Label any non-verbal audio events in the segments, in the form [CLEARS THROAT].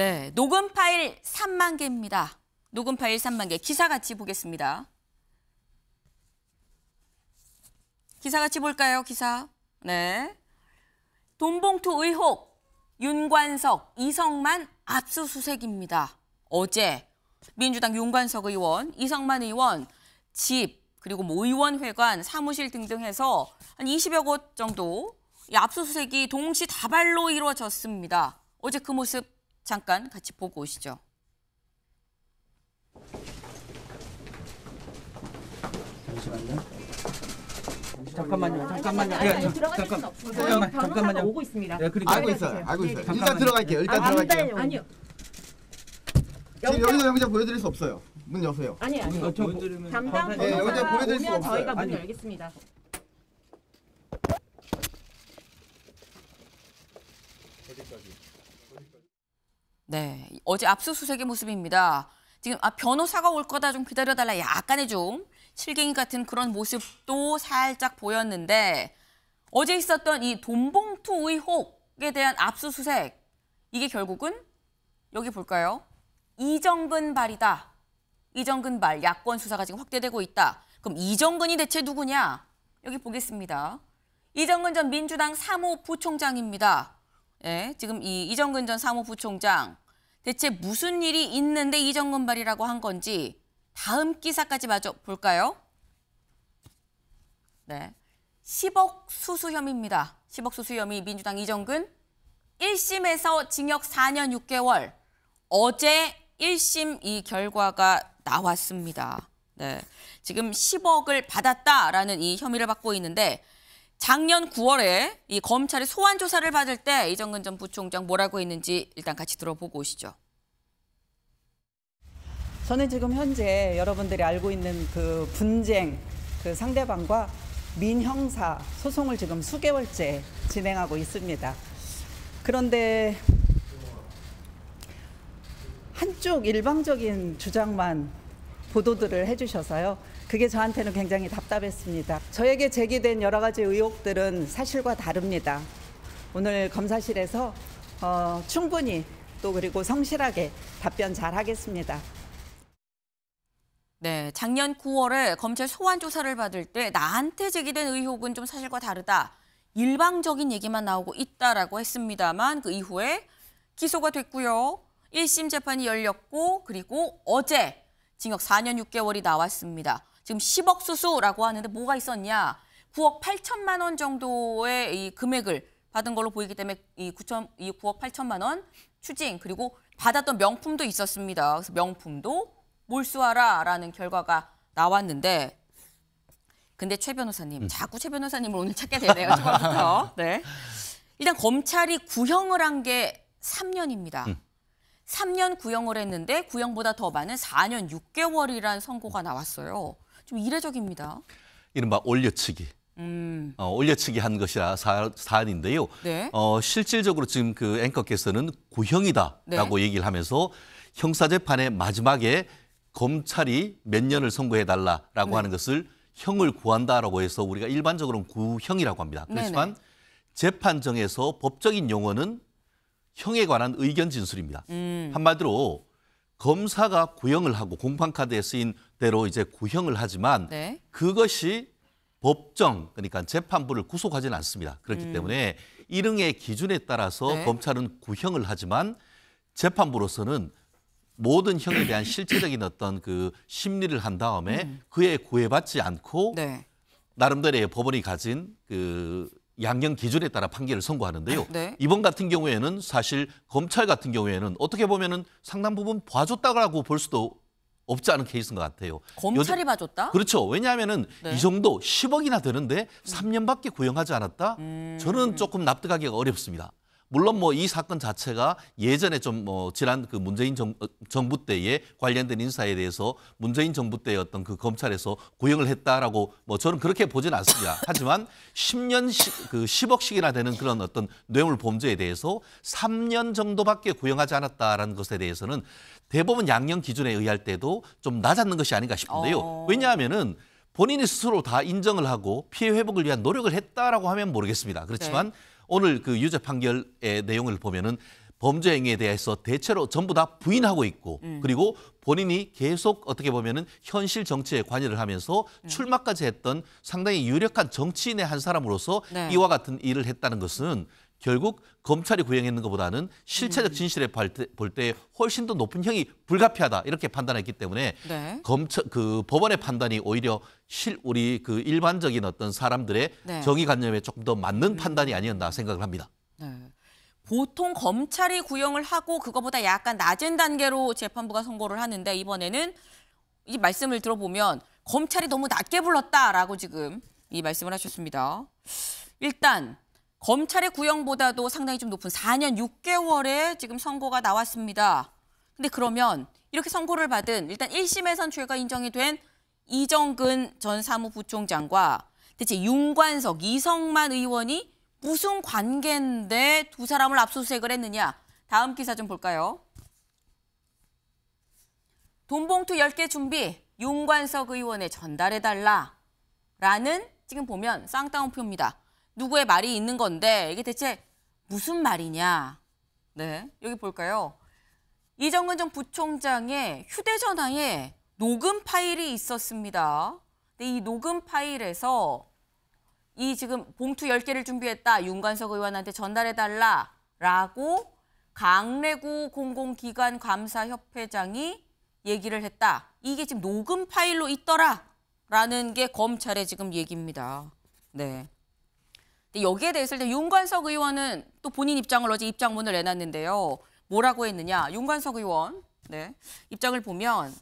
네, 녹음 파일 3만 개입니다. 녹음 파일 3만 개. 기사 같이 보겠습니다. 기사 같이 볼까요, 기사? 네. 돈봉투 의혹, 윤관석, 이성만 압수수색입니다. 어제 민주당 윤관석 의원, 이성만 의원 집, 그리고 뭐 의원회관, 사무실 등등 해서 한 20여 곳 정도 압수수색이 동시 다발로 이루어졌습니다. 어제 그 모습 잠깐 같이 보고 오시죠. 잠시만요. 잠깐만요. 잠깐만요. 아니, 아니, 잠깐, 없어요. 잠깐만, 변호 잠깐만요. 오고 있습니다. 네, 그러니 알고 있어요. 알고 있어요. 일단 들어갈게요. 일단 아, 안 들어갈게요. 아니요. 지금 여기서 영장 보여드릴 수 없어요. 문 여세요. 아니요. 아니요. 어, 저 보- 뭐- 담당 변호사가 예, 오면 저희가 문 아니. 열겠습니다. 네, 어제 압수수색의 모습입니다. 지금 아, 변호사가 올 거다 좀 기다려달라 약간의 좀 실갱이 같은 그런 모습도 살짝 보였는데 어제 있었던 이 돈봉투 의혹에 대한 압수수색 이게 결국은 여기 볼까요? 이정근 발이다. 이정근 발 야권 수사가 지금 확대되고 있다. 그럼 이정근이 대체 누구냐? 여기 보겠습니다. 이정근 전 민주당 사무 부총장입니다. 예, 지금 이 이정근 전 사무부총장 대체 무슨 일이 있는데 이정근 발이라고 한 건지 다음 기사까지 마저 볼까요? 네. 10억 수수 혐의입니다. 10억 수수 혐의 민주당 이정근 1심에서 징역 4년 6개월. 어제 1심 이 결과가 나왔습니다. 네. 지금 10억을 받았다라는 이 혐의를 받고 있는데 작년 9월에 이 검찰이 소환 조사를 받을 때 이정근 전 부총장 뭐라고 했는지 일단 같이 들어보고 오시죠. 저는 지금 현재 여러분들이 알고 있는 그 분쟁 그 상대방과 민형사 소송을 지금 수개월째 진행하고 있습니다. 그런데 한쪽 일방적인 주장만 보도들을 해주셔서요. 그게 저한테는 굉장히 답답했습니다. 저에게 제기된 여러 가지 의혹들은 사실과 다릅니다. 오늘 검사실에서 어, 충분히 또 그리고 성실하게 답변 잘 하겠습니다. 네, 작년 9월에 검찰 소환 조사를 받을 때 나한테 제기된 의혹은 좀 사실과 다르다. 일방적인 얘기만 나오고 있다라고 했습니다만 그 이후에 기소가 됐고요. 1심 재판이 열렸고 그리고 어제 징역 4년 6개월이 나왔습니다. 지금 10억 수수라고 하는데 뭐가 있었냐. 9억 8천만 원 정도의 이 금액을 받은 걸로 보이기 때문에 이, 9천, 이 9억 8천만 원 추징 그리고 받았던 명품도 있었습니다. 그래서 명품도 몰수하라라는 결과가 나왔는데 근데 최 변호사님, 음. 자꾸 최 변호사님을 오늘 찾게 되네요. 처음부터. [LAUGHS] 네. 일단 검찰이 구형을 한 게 3년입니다. 음. 3년 구형을 했는데 구형보다 더 많은 4년 6개월이라는 선고가 나왔어요. 좀 이례적입니다. 이른바 올려치기. 음. 어, 올려치기 한 것이라 사, 안인데요 네. 어, 실질적으로 지금 그 앵커께서는 고형이다라고 네. 얘기를 하면서 형사재판의 마지막에 검찰이 몇 년을 선고해달라라고 네. 하는 것을 형을 구한다라고 해서 우리가 일반적으로는 구형이라고 합니다. 그렇지만 재판정에서 법적인 용어는 형에 관한 의견 진술입니다. 음. 한마디로 검사가 구형을 하고 공판카드에 쓰인 대로 이제 구형을 하지만 네. 그것이 법정 그러니까 재판부를 구속하지는 않습니다. 그렇기 음. 때문에 일응의 기준에 따라서 네. 검찰은 구형을 하지만 재판부로서는 모든 형에 대한 실체적인 어떤 그 심리를 한 다음에 음. 그에 구애받지 않고 네. 나름대로의 법원이 가진 그 양형 기준에 따라 판결을 선고하는데요. 네. 이번 같은 경우에는 사실 검찰 같은 경우에는 어떻게 보면은 상당 부분 봐줬다고 볼 수도 없지 않은 케이스인 것 같아요. 검찰이 요 봐줬다? 그렇죠. 왜냐하면은 네. 이 정도 10억이나 되는데 3년밖에 구형하지 않았다. 음... 저는 조금 납득하기가 어렵습니다. 물론 뭐 이 사건 자체가 예전에 좀 뭐 지난 그 문재인 정, 어, 정부 때에 관련된 인사에 대해서 문재인 정부 때의 어떤 그 검찰에서 구형을 했다라고 뭐 저는 그렇게 보진 않습니다. [LAUGHS] 하지만 10년 그 10억씩이나 되는 그런 어떤 뇌물 범죄에 대해서 3년 정도밖에 구형하지 않았다라는 것에 대해서는 대법원 양형 기준에 의할 때도 좀 낮았는 것이 아닌가 싶은데요. 어. 왜냐하면은 본인이 스스로 다 인정을 하고 피해 회복을 위한 노력을 했다라고 하면 모르겠습니다. 그렇지만 네. 오늘 그 유죄 판결의 내용을 보면은 범죄 행위에 대해서 대체로 전부 다 부인하고 있고 음. 그리고 본인이 계속 어떻게 보면은 현실 정치에 관여를 하면서 음. 출마까지 했던 상당히 유력한 정치인의 한 사람으로서 네. 이와 같은 일을 했다는 것은 결국 검찰이 구형했는 것보다는 실체적 음. 진실에 볼 때 훨씬 더 높은 형이 불가피하다 이렇게 판단했기 때문에 네. 검찰 그 법원의 판단이 오히려 실 우리 그 일반적인 어떤 사람들의 네. 정의관념에 조금 더 맞는 음. 판단이 아니었나 생각을 합니다. 네. 보통 검찰이 구형을 하고 그거보다 약간 낮은 단계로 재판부가 선고를 하는데 이번에는 이 말씀을 들어보면 검찰이 너무 낮게 불렀다라고 지금 이 말씀을 하셨습니다. 일단 검찰의 구형보다도 상당히 좀 높은 4년 6개월의 지금 선고가 나왔습니다. 근데 그러면 이렇게 선고를 받은 일단 1심에선 죄가 인정이 된 이정근 전 사무부총장과 대체 윤관석, 이성만 의원이 무슨 관계인데 두 사람을 압수수색을 했느냐. 다음 기사 좀 볼까요? 돈봉투 10개 준비, 윤관석 의원에 전달해달라. 라는 지금 보면 쌍따옴표입니다. 누구의 말이 있는 건데 이게 대체 무슨 말이냐. 네, 여기 볼까요? 이정근 전 부총장의 휴대전화에 녹음 파일이 있었습니다. 근데 이 녹음 파일에서 이 지금 봉투 10개를 준비했다. 윤관석 의원한테 전달해달라라고 강래구 공공기관 감사협회장이 얘기를 했다. 이게 지금 녹음 파일로 있더라라는 게 검찰의 지금 얘기입니다. 네. 근데 여기에 대해서 일단 윤관석 의원은 또 본인 입장을 어제 입장문을 내놨는데요. 뭐라고 했느냐. 윤관석 의원 네. 입장을 보면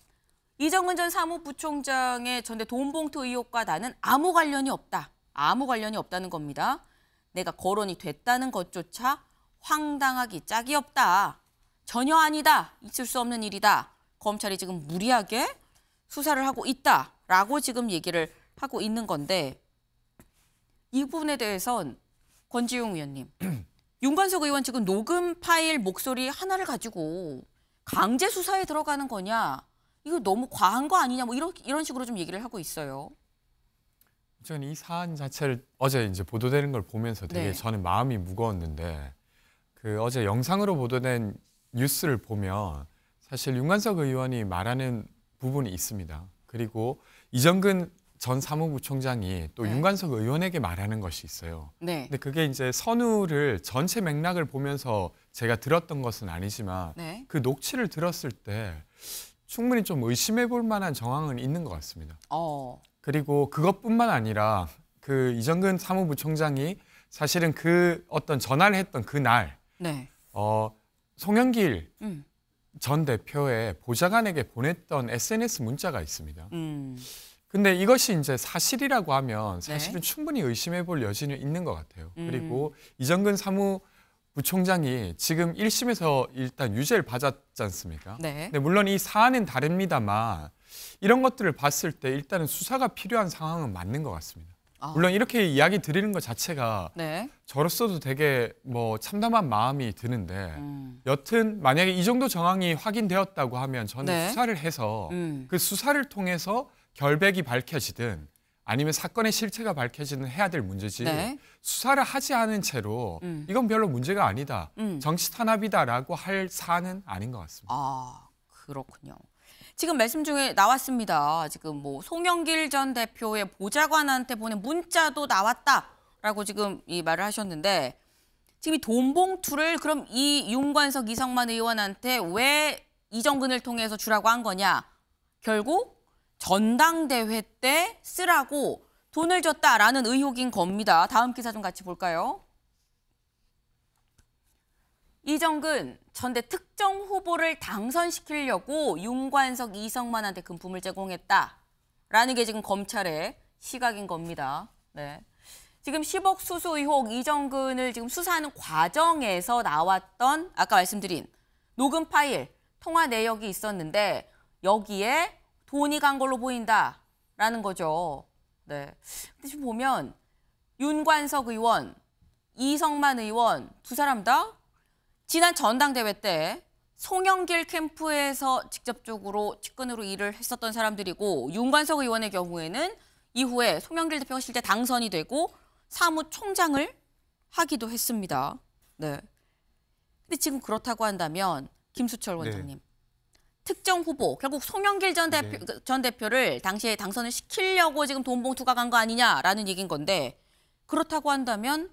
이정은 전 사무부총장의 전대 돈봉투 의혹과 나는 아무 관련이 없다. 아무 관련이 없다는 겁니다. 내가 거론이 됐다는 것조차 황당하기 짝이 없다. 전혀 아니다. 있을 수 없는 일이다. 검찰이 지금 무리하게 수사를 하고 있다라고 지금 얘기를 하고 있는 건데 이 부분에 대해선 권지용 의원님, [CLEARS THROAT] 윤관석 의원 지금 녹음 파일 목소리 하나를 가지고 강제 수사에 들어가는 거냐, 이거 너무 과한 거 아니냐, 뭐 이런 이런 식으로 좀 얘기를 하고 있어요. 저는 이 사안 자체를 어제 이제 보도되는 걸 보면서 되게 네. 저는 마음이 무거웠는데 그 어제 영상으로 보도된 뉴스를 보면 사실 윤관석 의원이 말하는 부분이 있습니다. 그리고 이정근 전 사무부총장이 또 네. 윤관석 의원에게 말하는 것이 있어요. 네. 근데 그게 이제 선우를 전체 맥락을 보면서 제가 들었던 것은 아니지만 네. 그 녹취를 들었을 때 충분히 좀 의심해 볼 만한 정황은 있는 것 같습니다. 어. 그리고 그것뿐만 아니라 그 이정근 사무부총장이 사실은 그 어떤 전화를 했던 그날 네. 어, 송영길 음. 전 대표의 보좌관에게 보냈던 SNS 문자가 있습니다. 음. 근데 이것이 이제 사실이라고 하면 네. 사실은 네. 충분히 의심해 볼 여지는 있는 것 같아요. 음. 그리고 이정근 사무부총장이 지금 1심에서 일단 유죄를 받았지 않습니까? 네. 근데 물론 이 사안은 다릅니다만 이런 것들을 봤을 때 일단은 수사가 필요한 상황은 맞는 것 같습니다. 아. 물론 이렇게 이야기 드리는 것 자체가 네. 저로서도 되게 뭐 참담한 마음이 드는데 음. 여튼 만약에 이 정도 정황이 확인되었다고 하면 저는 네. 수사를 해서 음. 그 수사를 통해서 결백이 밝혀지든 아니면 사건의 실체가 밝혀지는 해야 될 문제지 네. 수사를 하지 않은 채로 음. 이건 별로 문제가 아니다 음. 정치 탄압이다라고 할 사안은 아닌 것 같습니다. 아 그렇군요. 지금 말씀 중에 나왔습니다. 지금 뭐 송영길 전 대표의 보좌관한테 보낸 문자도 나왔다라고 지금 이 말을 하셨는데 지금 이 돈봉투를 그럼 이 윤관석 이성만 의원한테 왜 이정근을 통해서 주라고 한 거냐 결국 전당대회 때 쓰라고 돈을 줬다라는 의혹인 겁니다. 다음 기사 좀 같이 볼까요? 이정근 전대 특정 후보를 당선시키려고 윤관석, 이성만한테 금품을 제공했다라는 게 지금 검찰의 시각인 겁니다. 네. 지금 10억 수수 의혹 이정근을 지금 수사하는 과정에서 나왔던 아까 말씀드린 녹음 파일, 통화 내역이 있었는데 여기에 돈이 간 걸로 보인다라는 거죠. 네. 근데 지금 보면 윤관석 의원, 이성만 의원 두 사람 다 지난 전당대회 때 송영길 캠프에서 직접적으로 측근으로 일을 했었던 사람들이고 윤관석 의원의 경우에는 이후에 송영길 대표가 실제 당선이 되고 사무총장을 하기도 했습니다. 네. 근데 지금 그렇다고 한다면 김수철 네. 원장님 네. 특정 후보 결국 송영길 전 대표 네. 전 대표를 당시에 당선을 시키려고 지금 돈봉투가 간 거 아니냐라는 얘기인 건데 그렇다고 한다면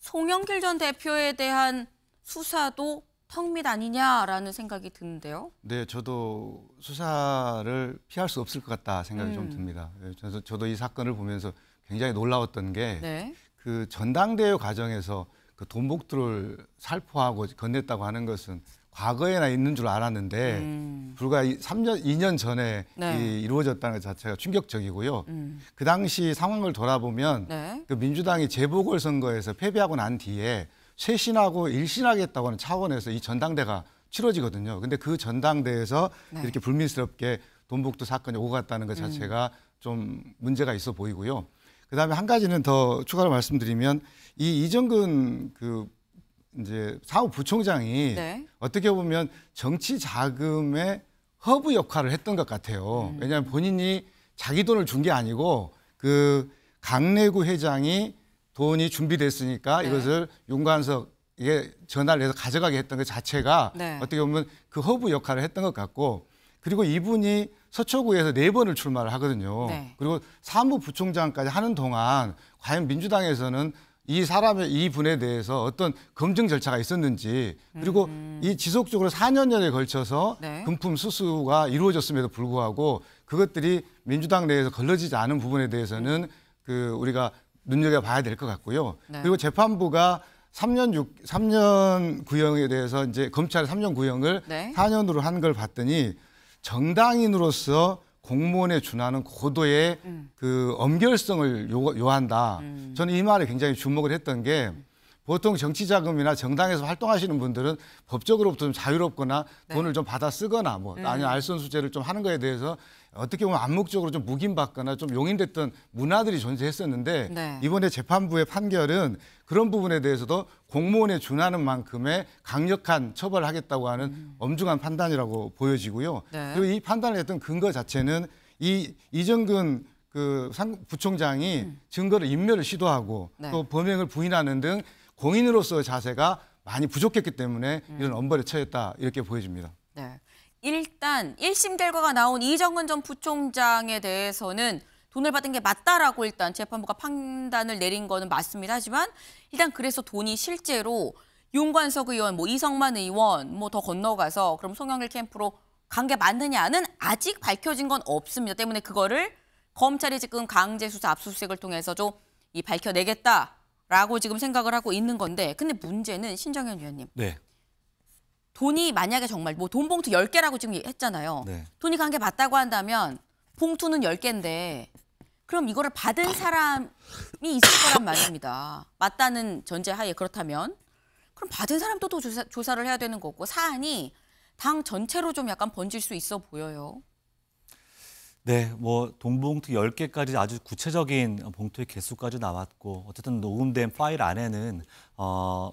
송영길 전 대표에 대한 수사도 턱밑 아니냐라는 생각이 드는데요. 네, 저도 수사를 피할 수 없을 것 같다 생각이 음. 좀 듭니다. 예, 저도, 저도 이 사건을 보면서 굉장히 놀라웠던 게그 네. 그 전당대회 과정에서 그돈복들을 살포하고 건넸다고 하는 것은 과거에나 있는 줄 알았는데 음. 불과 3년, 2년 전에 네. 이, 이루어졌다는 것 자체가 충격적이고요. 음. 그 당시 상황을 돌아보면 네. 그 민주당이 재보궐선거에서 패배하고 난 뒤에 쇄신하고 일신하겠다고 하는 차원에서 이 전당대가 치러지거든요. 근데 그 전당대에서 네. 이렇게 불미스럽게 돈복도 사건이 오고 갔다는 것 음. 자체가 음. 좀 문제가 있어 보이고요. 그다음에 한 가지는 더 추가로 말씀드리면 이 이정근 그 이제 사무부총장이 네. 어떻게 보면 정치 자금의 허브 역할을 했던 것 같아요. 음. 왜냐하면 본인이 자기 돈을 준 게 아니고 그 강내구 회장이 돈이 준비됐으니까 네. 이것을 윤관석 에게 전화를 해서 가져가게 했던 것 자체가 네. 어떻게 보면 그 허브 역할을 했던 것 같고 그리고 이분이 서초구에서 네 번을 출마를 하거든요. 네. 그리고 사무부총장까지 하는 동안 과연 민주당에서는 이 사람의 이 분에 대해서 어떤 검증 절차가 있었는지 그리고 음. 이 지속적으로 4년전에 걸쳐서 네. 금품 수수가 이루어졌음에도 불구하고 그것들이 민주당 내에서 걸러지지 않은 부분에 대해서는 음. 그 우리가 눈여겨 봐야 될 것 같고요. 네. 그리고 재판부가 3년 6 3년 구형에 대해서 이제 검찰의 3년 구형을 네. 4년으로 한 걸 봤더니 정당인으로서 공무원에 준하는 고도의 음. 그 엄결성을 요, 요 한다 음. 저는 이 말에 굉장히 주목을 했던 게 보통 정치자금이나 정당에서 활동하시는 분들은 법적으로부터 좀 자유롭거나 네. 돈을 좀 받아 쓰거나 뭐 음. 아니면 알선수재를 좀 하는 거에 대해서 어떻게 보면 암묵적으로 좀 묵인받거나 좀 용인됐던 문화들이 존재했었는데 네. 이번에 재판부의 판결은 그런 부분에 대해서도 공무원에 준하는 만큼의 강력한 처벌을 하겠다고 하는 음. 엄중한 판단이라고 보여지고요. 네. 그리고 이 판단을 했던 근거 자체는 이 이정근 그 부총장이 음. 증거를 인멸을 시도하고 네. 또 범행을 부인하는 등 공인으로서의 자세가 많이 부족했기 때문에 음. 이런 엄벌에 처했다 이렇게 보여집니다. 네. 일단 1심 결과가 나온 이정은 전 부총장에 대해서는 돈을 받은 게 맞다라고 일단 재판부가 판단을 내린 거는 맞습니다. 하지만 일단 그래서 돈이 실제로 윤관석 의원, 뭐 이성만 의원 뭐 더 건너가서 그럼 송영길 캠프로 간 게 맞느냐는 아직 밝혀진 건 없습니다. 때문에 그거를 검찰이 지금 강제 수사 압수수색을 통해서 좀이 밝혀내겠다라고 지금 생각을 하고 있는 건데 근데 문제는 신정현 위원님. 네. 돈이 만약에 정말 뭐 돈 봉투 열개라고 지금 했잖아요. 네. 돈이 간 게 맞다고 한다면 봉투는 열개인데 그럼 이거를 받은 사람이 있을 거란 말입니다. 맞다는 전제 하에 그렇다면 그럼 받은 사람도 또 조사, 조사를 해야 되는 거고 사안이 당 전체로 좀 약간 번질 수 있어 보여요. 네, 뭐 동봉투 10개까지 아주 구체적인 봉투의 개수까지 나왔고 어쨌든 녹음된 파일 안에는 어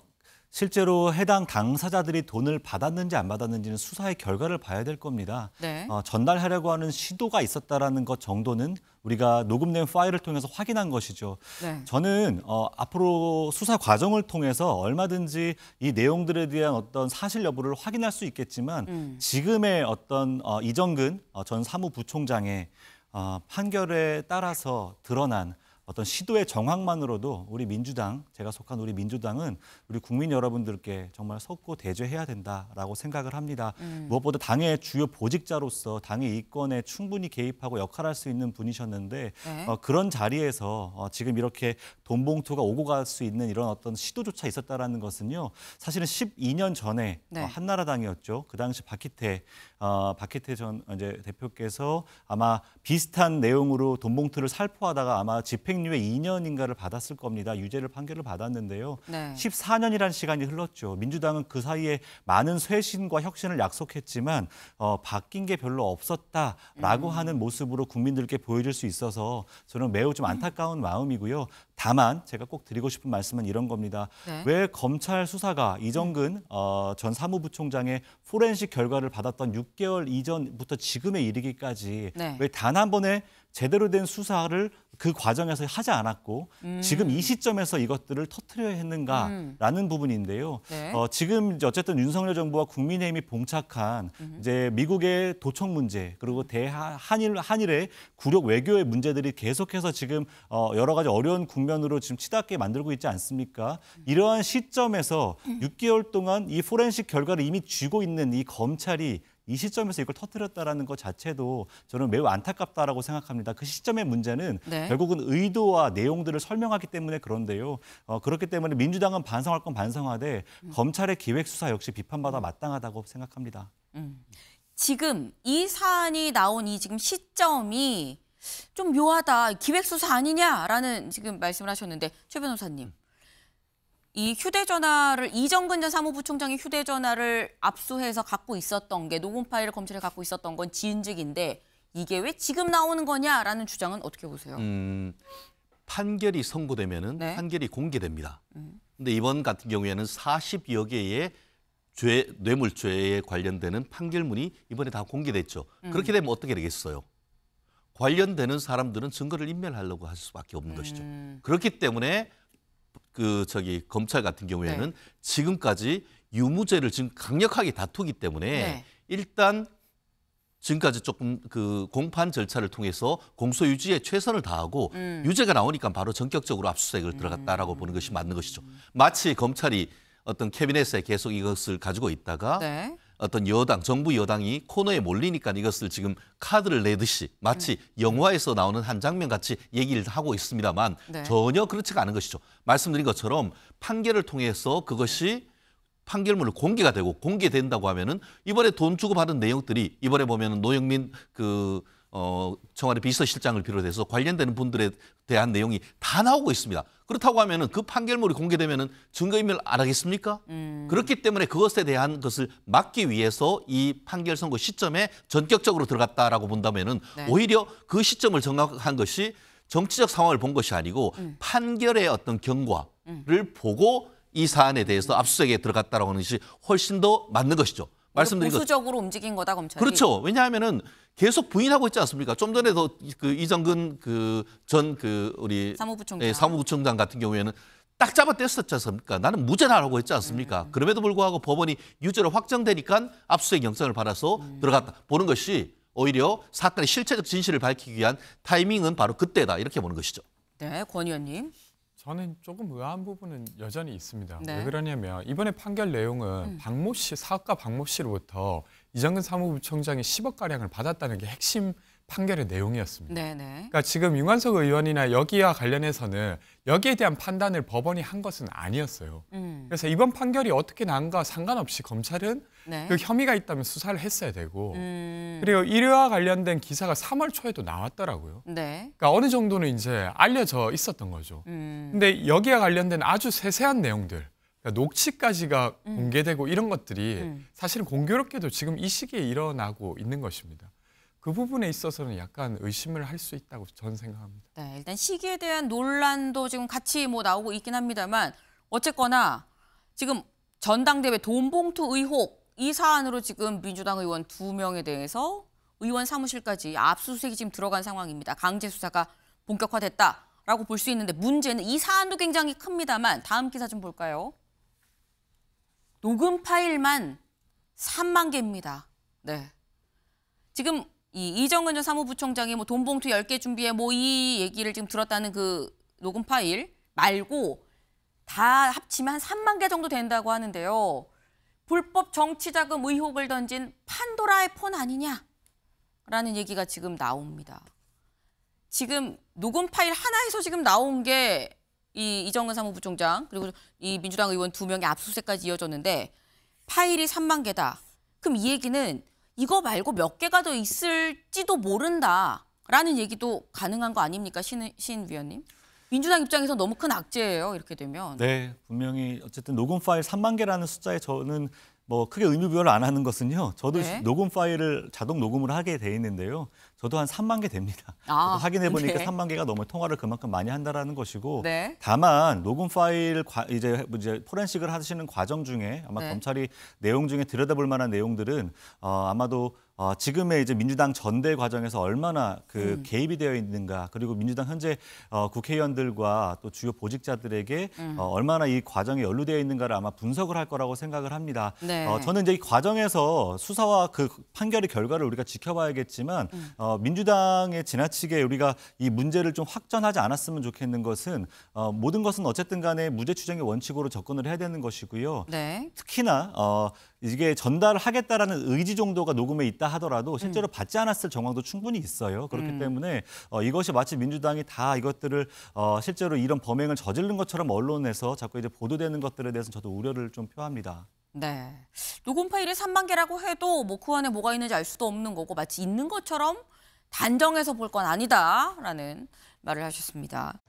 실제로 해당 당사자들이 돈을 받았는지 안 받았는지는 수사의 결과를 봐야 될 겁니다. 네. 어, 전달하려고 하는 시도가 있었다라는 것 정도는 우리가 녹음된 파일을 통해서 확인한 것이죠. 네. 저는 어, 앞으로 수사 과정을 통해서 얼마든지 이 내용들에 대한 어떤 사실 여부를 확인할 수 있겠지만 음. 지금의 어떤 어, 이정근 어, 전 사무부총장의 어, 판결에 따라서 드러난 어떤 시도의 정황만으로도 우리 민주당, 제가 속한 우리 민주당은 우리 국민 여러분들께 정말 섞고 대죄해야 된다라고 생각을 합니다. 음. 무엇보다 당의 주요 보직자로서 당의 이권에 충분히 개입하고 역할할 수 있는 분이셨는데 네. 어, 그런 자리에서 어, 지금 이렇게 돈봉투가 오고 갈 수 있는 이런 어떤 시도조차 있었다라는 것은요. 사실은 12년 전에 어, 네. 어, 한나라당이었죠. 그 당시 박희태 어, 박희태 전 이제 대표께서 아마 비슷한 내용으로 돈봉투를 살포하다가 아마 집행 집행유예 2년인가를 받았을 겁니다. 유죄를 판결을 받았는데요. 네. 14년이라는 시간이 흘렀죠. 민주당은 그 사이에 많은 쇄신과 혁신을 약속했지만 어, 바뀐 게 별로 없었다라고 음. 하는 모습으로 국민들께 보여줄 수 있어서 저는 매우 좀 안타까운 음. 마음이고요. 다만 제가 꼭 드리고 싶은 말씀은 이런 겁니다. 네. 왜 검찰 수사가 이정근 음. 어, 전 사무부총장의 포렌식 결과를 받았던 6개월 이전부터 지금에 이르기까지 네. 왜단 한 번의 제대로 된 수사를 그 과정에서 하지 않았고 음. 지금 이 시점에서 이것들을 터트려야 했는가라는 음. 부분인데요. 네. 어, 지금 어쨌든 윤석열 정부와 국민의힘이 봉착한 음. 이제 미국의 도청 문제 그리고 대한 한일 한일의 구력 외교의 문제들이 계속해서 지금 어, 여러 가지 어려운 국면으로 지금 치닫게 만들고 있지 않습니까? 음. 이러한 시점에서 6개월 음. 동안 이 포렌식 결과를 이미 쥐고 있는 이 검찰이 이 시점에서 이걸 터뜨렸다라는 것 자체도 저는 매우 안타깝다라고 생각합니다. 그 시점의 문제는 네. 결국은 의도와 내용들을 설명하기 때문에 그런데요. 어, 그렇기 때문에 민주당은 반성할 건 반성하되 음. 검찰의 기획 수사 역시 비판받아 음. 마땅하다고 생각합니다. 음. 지금 이 사안이 나온 이 지금 시점이 좀 묘하다 기획 수사 아니냐라는 지금 말씀을 하셨는데 최 변호사님. 이 휴대전화를 이정근 전 사무부총장이 휴대전화를 압수해서 갖고 있었던 게 녹음 파일을 검찰에 갖고 있었던 건 지은직인데 이게 왜 지금 나오는 거냐라는 주장은 어떻게 보세요? 음, 판결이 선고되면 네. 판결이 공개됩니다. 음. 근데 이번 같은 경우에는 40여 개의 죄, 뇌물죄에 관련되는 판결문이 이번에 다 공개됐죠. 음. 그렇게 되면 어떻게 되겠어요? 관련되는 사람들은 증거를 인멸하려고 할 수밖에 없는 음. 것이죠. 그렇기 때문에 그 저기 검찰 같은 경우에는 네. 지금까지 유무죄를 지금 강력하게 다투기 때문에 네. 일단 지금까지 조금 그 공판 절차를 통해서 공소 유지에 최선을 다하고 음. 유죄가 나오니까 바로 전격적으로 압수수색을 음. 들어갔다라고 음. 보는 것이 맞는 것이죠. 마치 검찰이 어떤 캐비넷에 계속 이것을 가지고 있다가 네. 어떤 여당, 정부 여당이 코너에 몰리니까 이것을 지금 카드를 내듯이 마치 음. 영화에서 나오는 한 장면 같이 얘기를 하고 있습니다만 네. 전혀 그렇지가 않은 것이죠. 말씀드린 것처럼 판결을 통해서 그것이 네. 판결문을 공개가 되고 공개된다고 하면은 이번에 돈 주고 받은 내용들이 이번에 보면은 노영민 그 어, 청와대 비서실장을 비롯해서 관련되는 분들에 대한 내용이 다 나오고 있습니다. 그렇다고 하면은 그 판결문이 공개되면은 증거인멸 안 하겠습니까? 음. 그렇기 때문에 그것에 대한 것을 막기 위해서 이 판결 선고 시점에 전격적으로 들어갔다라고 본다면은 네. 오히려 그 시점을 정확한 것이 정치적 상황을 본 것이 아니고 음. 판결의 어떤 경과를 음. 보고 이 사안에 대해서 압수수색에 들어갔다라고 하는 것이 훨씬 더 맞는 것이죠. 말씀드린 보수적으로 것. 움직인 거다 검찰이. 그렇죠. 왜냐하면은 계속 부인하고 있지 않습니까? 좀 전에도 그 이정근 그 전그 그 우리 사무부총장. 예, 사무부총장 같은 경우에는 딱 잡아뗐었지 않습니까? 나는 무죄라고 다 했지 않습니까? 음. 그럼에도 불구하고 법원이 유죄로 확정되니까 압수수색 영상을 받아서 음. 들어갔다 보는 것이 오히려 사건의 실체적 진실을 밝히기 위한 타이밍은 바로 그때다 이렇게 보는 것이죠. 네, 권 의원님. 저는 조금 의아한 부분은 여전히 있습니다. 네. 왜 그러냐면 이번에 판결 내용은 음. 박모 씨 사업가 박모 씨로부터 이정근 사무부총장이 10억 가량을 받았다는 게 핵심 판결의 내용이었습니다. 네네. 네. 그러니까 지금 윤관석 의원이나 여기와 관련해서는 여기에 대한 판단을 법원이 한 것은 아니었어요. 음. 그래서 이번 판결이 어떻게 난가 상관없이 검찰은 네. 그 혐의가 있다면 수사를 했어야 되고 음. 그리고 이와 관련된 기사가 3월 초에도 나왔더라고요. 네. 그러니까 어느 정도는 이제 알려져 있었던 거죠. 음. 근데 여기와 관련된 아주 세세한 내용들 그러니까 녹취까지가 음. 공개되고 이런 것들이 음. 사실은 공교롭게도 지금 이 시기에 일어나고 있는 것입니다. 그 부분에 있어서는 약간 의심을 할 수 있다고 저는 생각합니다. 네, 일단 시기에 대한 논란도 지금 같이 뭐 나오고 있긴 합니다만 어쨌거나 지금 전당대회 돈봉투 의혹 이 사안으로 지금 민주당 의원 두 명에 대해서 의원 사무실까지 압수수색이 지금 들어간 상황입니다. 강제 수사가 본격화됐다라고 볼 수 있는데 문제는 이 사안도 굉장히 큽니다만 다음 기사 좀 볼까요? 녹음 파일만 3만 개입니다. 네. 지금 이 이정은 전 사무부총장이 뭐 돈 봉투 1 0개 준비해 뭐 이 얘기를 지금 들었다는 그 녹음 파일 말고 다 합치면 한삼만개 정도 된다고 하는데요. 불법 정치자금 의혹을 던진 판도라의 폰 아니냐라는 얘기가 지금 나옵니다. 지금 녹음 파일 하나에서 지금 나온 게 이 이정은 사무부총장 그리고 이 민주당 의원 두 명의 압수수색까지 이어졌는데 파일이 3만 개다. 그럼 이 얘기는 이거 말고 몇 개가 더 있을지도 모른다라는 얘기도 가능한 거 아닙니까, 신, 신 위원님? 민주당 입장에서 너무 큰 악재예요, 이렇게 되면. 네, 분명히 어쨌든 녹음 파일 3만 개라는 숫자에 저는 뭐 크게 의미 부여를 안 하는 것은요. 저도 네. 녹음 파일을 자동 녹음을 하게 돼 있는데요. 저도 한 3만 개 됩니다. [LAUGHS] 아, 확인해 보니까 네. 3만 개가 넘어 통화를 그만큼 많이 한다라는 것이고 네. 다만 녹음 파일 과, 이제 이제 포렌식을 하시는 과정 중에 아마 네. 검찰이 내용 중에 들여다볼 만한 내용들은 어, 아마도 어, 지금의 이제 민주당 전대 과정에서 얼마나 그 음. 개입이 되어 있는가 그리고 민주당 현재 어, 국회의원들과 또 주요 보직자들에게 음. 어, 얼마나 이 과정에 연루되어 있는가를 아마 분석을 할 거라고 생각을 합니다. 네. 어, 저는 이제 이 과정에서 수사와 그 판결의 결과를 우리가 지켜봐야겠지만 음. 어, 민주당에 지나치게 우리가 이 문제를 좀 확전하지 않았으면 좋겠는 것은 어, 모든 것은 어쨌든 간에 무죄 추정의 원칙으로 접근을 해야 되는 것이고요. 네. 특히나 어, 이게 전달을 하겠다라는 의지 정도가 녹음에 있다 하더라도 음. 실제로 음. 받지 않았을 정황도 충분히 있어요. 그렇기 음. 때문에 어, 이것이 마치 민주당이 다 이것들을 어, 실제로 이런 범행을 저지른 것처럼 언론에서 자꾸 이제 보도되는 것들에 대해서 는 저도 우려를 좀 표합니다. 네. 녹음 파일이 3만 개라고 해도 뭐그 안에 뭐가 있는지 알 수도 없는 거고 마치 있는 것처럼 단정해서 볼 건 아니다라는 말을 하셨습니다.